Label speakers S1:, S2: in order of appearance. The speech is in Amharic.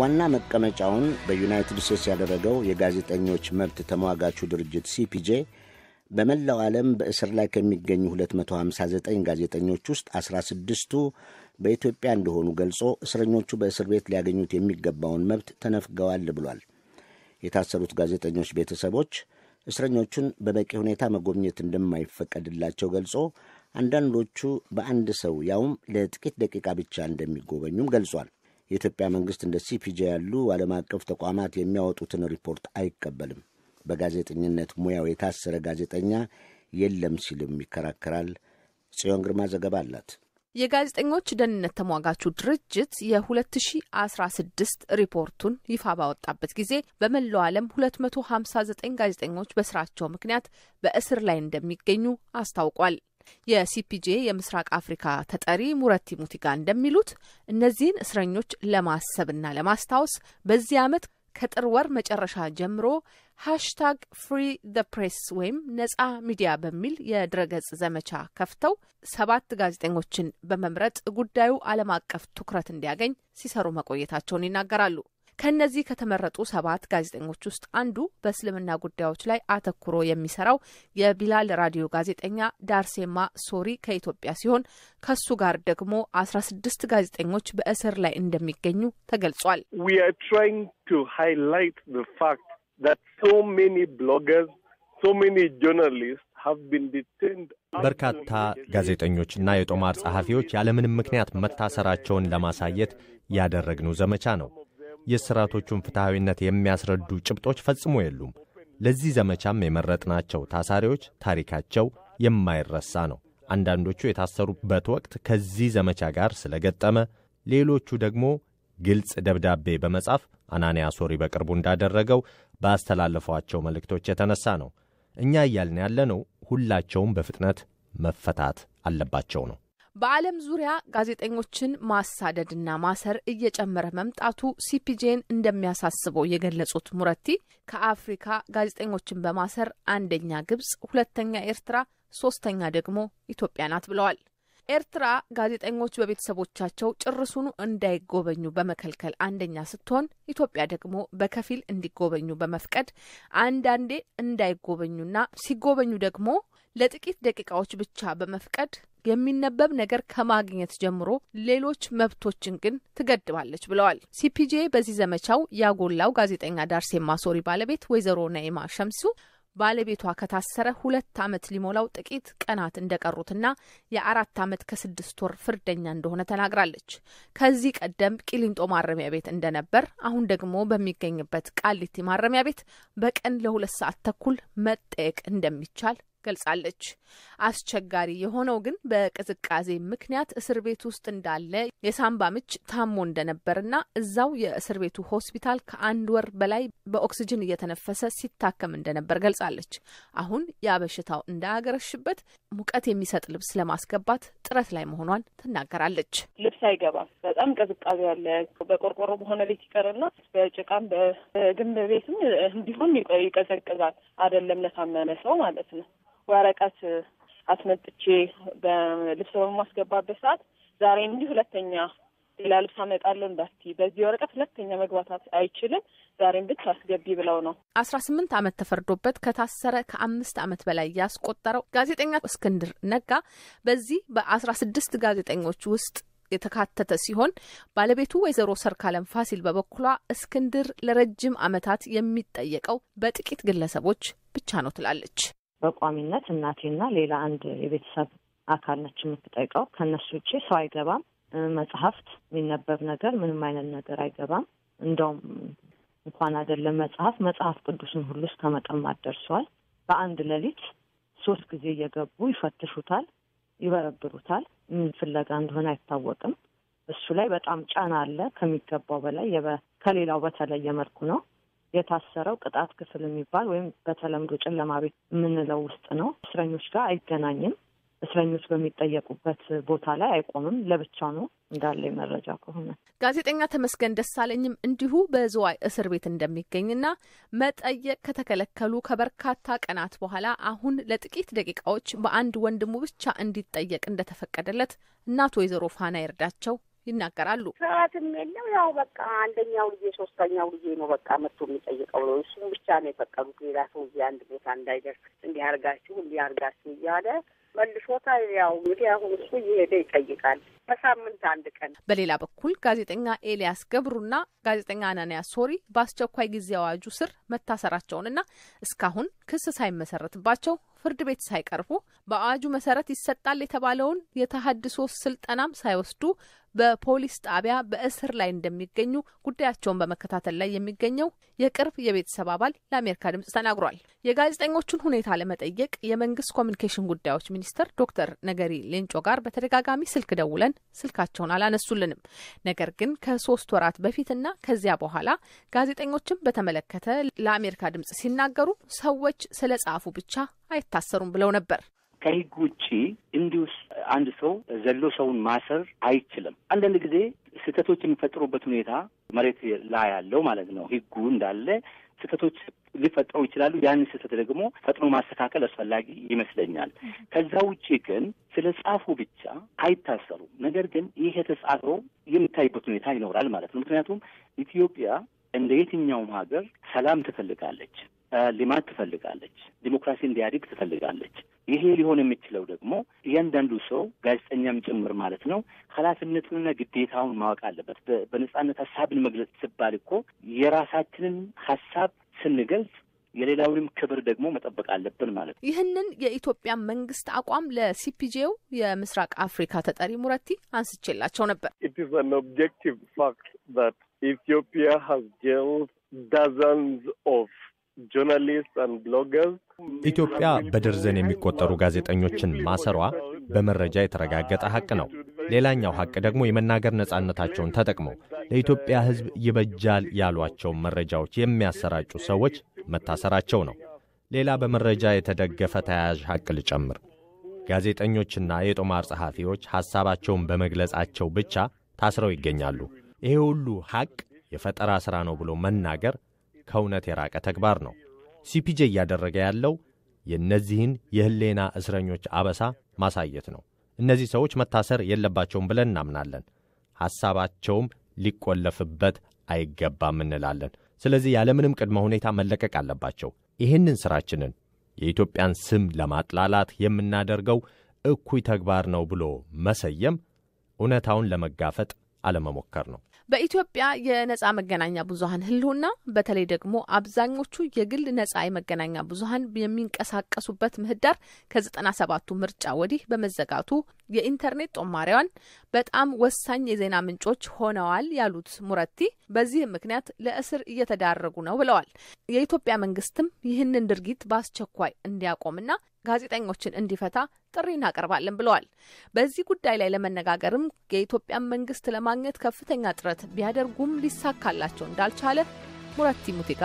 S1: ዋና መቀመጫውን በዩናይትድ ስቴትስ ያደረገው የጋዜጠኞች መብት ተሟጋቹ ድርጅት ሲፒጄ በመላው ዓለም በእስር ላይ ከሚገኙ 259 ጋዜጠኞች ውስጥ 16ቱ በኢትዮጵያ እንደሆኑ ገልጾ እስረኞቹ በእስር ቤት ሊያገኙት የሚገባውን መብት ተነፍገዋል ብሏል። የታሰሩት ጋዜጠኞች ቤተሰቦች እስረኞቹን በበቂ ሁኔታ መጎብኘት እንደማይፈቀድላቸው ገልጾ አንዳንዶቹ በአንድ ሰው ያውም ለጥቂት ደቂቃ ብቻ እንደሚጎበኙም ገልጿል። የኢትዮጵያ መንግስት እንደ ሲፒጄ ያሉ ዓለም አቀፍ ተቋማት የሚያወጡትን ሪፖርት አይቀበልም። በጋዜጠኝነት ሙያው የታሰረ ጋዜጠኛ የለም ሲልም ይከራከራል። ጽዮን ግርማ ዘገባ አላት።
S2: የጋዜጠኞች ደህንነት ተሟጋቹ ድርጅት የ2016 ሪፖርቱን ይፋ ባወጣበት ጊዜ በመላው ዓለም 259 ጋዜጠኞች በስራቸው ምክንያት በእስር ላይ እንደሚገኙ አስታውቋል። የሲፒጄ የምስራቅ አፍሪካ ተጠሪ ሙረቲ ሙቲጋ እንደሚሉት እነዚህን እስረኞች ለማሰብና ለማስታወስ በዚህ ዓመት ከጥር ወር መጨረሻ ጀምሮ ሃሽታግ ፍሪ ደ ፕሬስ ወይም ነጻ ሚዲያ በሚል የድረገጽ ዘመቻ ከፍተው ሰባት ጋዜጠኞችን በመምረጥ ጉዳዩ ዓለም አቀፍ ትኩረት እንዲያገኝ ሲሰሩ መቆየታቸውን ይናገራሉ። ከእነዚህ ከተመረጡ ሰባት ጋዜጠኞች ውስጥ አንዱ በእስልምና ጉዳዮች ላይ አተኩሮ የሚሰራው የቢላል ራዲዮ ጋዜጠኛ ዳርሴማ ሶሪ ከኢትዮጵያ ሲሆን ከሱ ጋር ደግሞ አስራ ስድስት ጋዜጠኞች በእስር ላይ እንደሚገኙ ተገልጿል።
S1: በርካታ ጋዜጠኞችና የጦማር ጸሐፊዎች ያለምንም ምክንያት መታሰራቸውን ለማሳየት ያደረግነው ዘመቻ ነው። የስራቶቹን ፍትሐዊነት የሚያስረዱ ጭብጦች ፈጽሞ የሉም። ለዚህ ዘመቻም የመረጥናቸው ታሳሪዎች ታሪካቸው የማይረሳ ነው። አንዳንዶቹ የታሰሩበት ወቅት ከዚህ ዘመቻ ጋር ስለገጠመ፣ ሌሎቹ ደግሞ ግልጽ ደብዳቤ በመጻፍ አናንያ ሶሪ በቅርቡ እንዳደረገው ባስተላለፏቸው መልእክቶች የተነሳ ነው። እኛ እያልን ያለነው ሁላቸውም በፍጥነት መፈታት አለባቸው ነው።
S2: በዓለም ዙሪያ ጋዜጠኞችን ማሳደድና ማሰር እየጨመረ መምጣቱ ሲፒጄን እንደሚያሳስበው የገለጹት ሙረቲ ከአፍሪካ ጋዜጠኞችን በማሰር አንደኛ ግብጽ፣ ሁለተኛ ኤርትራ፣ ሶስተኛ ደግሞ ኢትዮጵያ ናት ብለዋል። ኤርትራ ጋዜጠኞች በቤተሰቦቻቸው ጭርሱኑ እንዳይጎበኙ በመከልከል አንደኛ ስትሆን ኢትዮጵያ ደግሞ በከፊል እንዲጎበኙ በመፍቀድ አንዳንዴ እንዳይጎበኙና ሲጎበኙ ደግሞ ለጥቂት ደቂቃዎች ብቻ በመፍቀድ የሚነበብ ነገር ከማግኘት ጀምሮ ሌሎች መብቶችን ግን ትገድባለች ብለዋል። ሲፒጄ በዚህ ዘመቻው ያጎላው ጋዜጠኛ ዳርሴ ማሶሪ ባለቤት ወይዘሮ ነኢማ ሸምሱ ባለቤቷ ከታሰረ ሁለት ዓመት ሊሞላው ጥቂት ቀናት እንደቀሩትና የአራት ዓመት ከስድስት ወር ፍርደኛ እንደሆነ ተናግራለች። ከዚህ ቀደም ቂሊንጦ ማረሚያ ቤት እንደነበር አሁን ደግሞ በሚገኝበት ቃሊቲ ማረሚያ ቤት በቀን ለሁለት ሰዓት ተኩል መጠየቅ እንደሚቻል ገልጻለች። አስቸጋሪ የሆነው ግን በቅዝቃዜ ምክንያት እስር ቤት ውስጥ እንዳለ የሳምባ ምች ታሞ እንደነበርና እዛው የእስር ቤቱ ሆስፒታል ከአንድ ወር በላይ በኦክስጅን እየተነፈሰ ሲታከም እንደነበር ገልጻለች። አሁን ያ በሽታው እንዳያገረሽበት ሙቀት የሚሰጥ ልብስ ለማስገባት ጥረት ላይ መሆኗን ትናገራለች።
S1: ልብስ አይገባም። በጣም ቅዝቃዜ ያለ በቆርቆሮ በሆነ ቤት ይቀርና በጭቃም በግንብ ቤትም እንዲሁም ይቀዘቅዛል። አይደለም
S2: ለታመመ ሰው ማለት ነው። ወረቀት አስመጥቼ በልብስ በማስገባበት ሰዓት ዛሬ እንዲህ ሁለተኛ ሌላ ልብስ አመጣለሁ እንዳትዪ፣ በዚህ ወረቀት ሁለተኛ መግባታት አይችልም፣ ዛሬም ብቻ አስገቢ ብለው ነው። አስራ ስምንት ዓመት ተፈርዶበት ከታሰረ ከአምስት ዓመት በላይ ያስቆጠረው ጋዜጠኛ እስክንድር ነጋ በዚህ በአስራ ስድስት ጋዜጠኞች ውስጥ የተካተተ ሲሆን ባለቤቱ ወይዘሮ ሰርካለም ፋሲል በበኩሏ እስክንድር ለረጅም አመታት የሚጠየቀው በጥቂት ግለሰቦች ብቻ ነው ትላለች። በቋሚነት እናቴና ሌላ አንድ የቤተሰብ አካል ነች የምትጠይቀው። ከእነሱ ውጭ ሰው አይገባም። መጽሐፍት፣ የሚነበብ ነገር፣ ምንም አይነት ነገር አይገባም። እንደውም እንኳን አይደለም መጽሐፍ መጽሐፍ ቅዱስን ሁሉ እስከ መቀማት ደርሰዋል። በአንድ ሌሊት ሶስት ጊዜ እየገቡ ይፈትሹታል፣ ይበረብሩታል። ምን ፍለጋ እንደሆነ አይታወቅም። እሱ ላይ በጣም ጫና አለ። ከሚገባው በላይ ከሌላው በተለየ መልኩ ነው። የታሰረው ቅጣት ክፍል የሚባል ወይም በተለምዶ ጨለማ ቤት የምንለው ውስጥ ነው። እስረኞች ጋር አይገናኝም። እስረኞች በሚጠየቁበት ቦታ ላይ አይቆምም። ለብቻው ነው እንዳለ መረጃ ከሆነ ጋዜጠኛ ተመስገን ደሳለኝም እንዲሁ በዝዋይ እስር ቤት እንደሚገኝና መጠየቅ ከተከለከሉ ከበርካታ ቀናት በኋላ አሁን ለጥቂት ደቂቃዎች በአንድ ወንድሙ ብቻ እንዲጠየቅ እንደተፈቀደለት እናቱ ወይዘሮ ፋና ይርዳቸው ይናገራሉ። ስርዓትም የለም። ያው በቃ አንደኛው ልጄ ሶስተኛው ልጄ ነው በቃ መቶ የሚጠይቀው እሱም ብቻ ነው የፈቀዱት። ሌላ ሰው እዚህ አንድ ቦታ እንዳይደርስ እንዲህ አርጋችሁ እንዲህ አርጋችሁ እያለ መልሶታ ያው እንግዲህ አሁን እሱ እየሄደ ይጠይቃል በሳምንት አንድ ቀን። በሌላ በኩል ጋዜጠኛ ኤልያስ ገብሩና ጋዜጠኛ አናንያ ሶሪ በአስቸኳይ ጊዜ አዋጁ ስር መታሰራቸውንና እስካሁን ክስ ሳይመሰረትባቸው ፍርድ ቤት ሳይቀርቡ በአዋጁ መሰረት ይሰጣል የተባለውን የተሀድሶ ስልጠናም ሳይወስዱ በፖሊስ ጣቢያ በእስር ላይ እንደሚገኙ ጉዳያቸውን በመከታተል ላይ የሚገኘው የቅርብ የቤተሰብ አባል ለአሜሪካ ድምጽ ተናግሯል። የጋዜጠኞቹን ሁኔታ ለመጠየቅ የመንግስት ኮሚኒኬሽን ጉዳዮች ሚኒስትር ዶክተር ነገሪ ሌንጮ ጋር በተደጋጋሚ ስልክ ደውለን ስልካቸውን አላነሱልንም። ነገር ግን ከሶስት ወራት በፊትና ከዚያ በኋላ ጋዜጠኞችን በተመለከተ ለአሜሪካ ድምጽ ሲናገሩ ሰዎች ስለ ጻፉ ብቻ አይታሰሩም ብለው ነበር።
S1: ከህግ ውጪ እንዲሁ አንድ ሰው ዘሎ ሰውን ማሰር አይችልም። አንዳንድ ጊዜ ስህተቶች የሚፈጥሩበት ሁኔታ መሬት ላይ ያለው ማለት ነው ህጉ እንዳለ ስህተቶች ሊፈጠሩ ይችላሉ። ያንን ስህተት ደግሞ ፈጥኖ ማስተካከል አስፈላጊ ይመስለኛል። ከዛ ውጭ ግን ስለ ጻፉ ብቻ አይታሰሩም። ነገር ግን ይህ የተጻፈው የሚታይበት ሁኔታ ይኖራል ማለት ነው። ምክንያቱም ኢትዮጵያ እንደ የትኛውም ሀገር ሰላም ትፈልጋለች። ልማት ትፈልጋለች፣ ዲሞክራሲ እንዲያድግ ትፈልጋለች። ይሄ ሊሆን የሚችለው ደግሞ እያንዳንዱ ሰው ጋዜጠኛም ጭምር ማለት ነው ኃላፊነቱንና ግዴታውን ማወቅ አለበት። በነጻነት ሀሳብን መግለጽ ሲባል እኮ የራሳችንን ሀሳብ ስንገልጽ የሌላውንም ክብር ደግሞ መጠበቅ አለብን ማለት ነው።
S2: ይህንን የኢትዮጵያ መንግስት አቋም ለሲፒጄው የምስራቅ አፍሪካ ተጠሪ ሙረቲ አንስቼላቸው ነበር። ኢት ኢዝ አን ኦብጀክቲቭ ፋክት ኢትዮጵያ
S1: ሃዝ ዳዘንስ ኦፍ ኢትዮጵያ በድርዘን የሚቆጠሩ ጋዜጠኞችን ማሰሯ በመረጃ የተረጋገጠ ሐቅ ነው። ሌላኛው ሐቅ ደግሞ የመናገር ነጻነታቸውን ተጠቅመው ለኢትዮጵያ ሕዝብ ይበጃል ያሏቸውን መረጃዎች የሚያሰራጩ ሰዎች መታሰራቸው ነው። ሌላ በመረጃ የተደገፈ ተያያዥ ሐቅ ልጨምር። ጋዜጠኞችና የጦማር ጸሐፊዎች ሐሳባቸውን በመግለጻቸው ብቻ ታስረው ይገኛሉ። ይሄ ሁሉ ሐቅ የፈጠራ ሥራ ነው ብሎ መናገር ከእውነት የራቀ ተግባር ነው። ሲፒጄ እያደረገ ያለው የእነዚህን የህሌና እስረኞች አበሳ ማሳየት ነው። እነዚህ ሰዎች መታሰር የለባቸውም ብለን እናምናለን። ሐሳባቸውም ሊቆለፍበት አይገባም እንላለን። ስለዚህ ያለምንም ቅድመ ሁኔታ መለቀቅ አለባቸው። ይህንን ሥራችንን የኢትዮጵያን ስም ለማጥላላት የምናደርገው እኩይ ተግባር ነው ብሎ መሰየም እውነታውን ለመጋፈጥ አለመሞከር ነው።
S2: በኢትዮጵያ የነጻ መገናኛ ብዙሀን ህልውና በተለይ ደግሞ አብዛኞቹ የግል ነጻ የመገናኛ ብዙሀን የሚንቀሳቀሱበት ምህዳር ከዘጠና ሰባቱ ምርጫ ወዲህ በመዘጋቱ የኢንተርኔት ጦማሪያን በጣም ወሳኝ የዜና ምንጮች ሆነዋል ያሉት ሙረቲ በዚህም ምክንያት ለእስር እየተዳረጉ ነው ብለዋል። የኢትዮጵያ መንግስትም ይህንን ድርጊት በአስቸኳይ እንዲያቆምና ጋዜጠኞችን እንዲፈታ ጥሪ እናቀርባለን ብለዋል። በዚህ ጉዳይ ላይ ለመነጋገርም የኢትዮጵያን መንግስት ለማግኘት ከፍተኛ ጥረት ቢያደርጉም ሊሳካላቸው እንዳልቻለ ሙራት ቲሙቴ